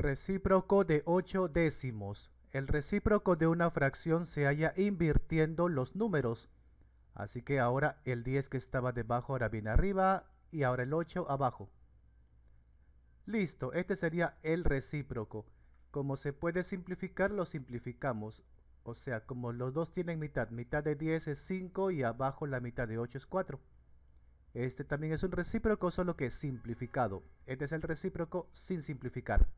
Recíproco de 8 décimos. El recíproco de una fracción se halla invirtiendo los números. Así que ahora el 10 que estaba debajo ahora viene arriba y ahora el 8 abajo. Listo, este sería el recíproco. Como se puede simplificar, lo simplificamos. O sea, como los dos tienen mitad, mitad de 10 es 5 y abajo la mitad de 8 es 4. Este también es un recíproco, solo que simplificado. Este es el recíproco sin simplificar.